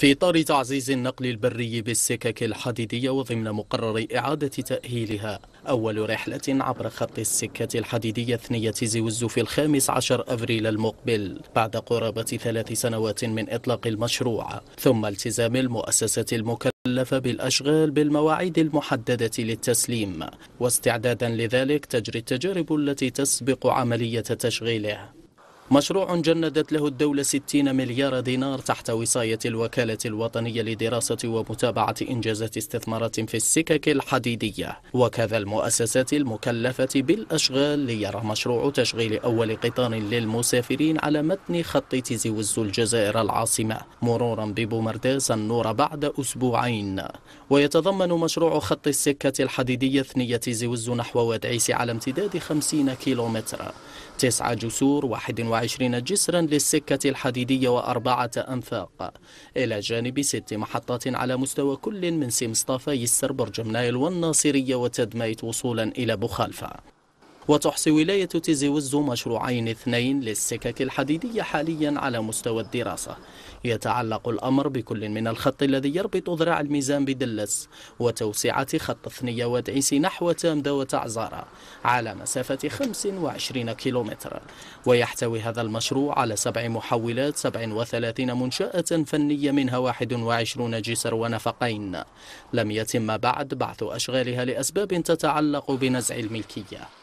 في إطار تعزيز النقل البري بالسكك الحديدية وضمن مقرر إعادة تأهيلها أول رحلة عبر خط السكة الحديدية ثنية زوزو في الخامس عشر أفريل المقبل بعد قرابة ثلاث سنوات من إطلاق المشروع ثم التزام المؤسسة المكلفة بالأشغال بالمواعيد المحددة للتسليم واستعدادا لذلك تجري التجارب التي تسبق عملية تشغيله مشروع جندت له الدولة 60 مليار دينار تحت وصاية الوكالة الوطنية لدراسة ومتابعة إنجازات استثمارات في السكك الحديدية وكذا المؤسسات المكلفة بالأشغال ليرى مشروع تشغيل أول قطار للمسافرين على متن خط تيزي وزو الجزائر العاصمة مرورا ببومرداس النور بعد أسبوعين ويتضمن مشروع خط السكة الحديدية ثنية تيزي وزو نحو وادعيس على امتداد 50 كيلومتر تسعة جسور 21 27 جسرا للسكة الحديدية وأربعة أنفاق إلى جانب ست محطات على مستوى كل من سيمستافا يسر برجمنايل والناصرية وتدميت وصولا إلى بخالفة وتحصي ولاية تيزي وزو مشروعين اثنين للسكك الحديدية حاليا على مستوى الدراسة يتعلق الأمر بكل من الخط الذي يربط ذراع الميزان بدلس وتوسعة خط ثنية ودعيس نحو تامدة وتعزارة على مسافة 25 كيلومتر ويحتوي هذا المشروع على سبع محولات 37 منشأة فنية منها 21 جسر ونفقين لم يتم بعد بعث أشغالها لأسباب تتعلق بنزع الملكية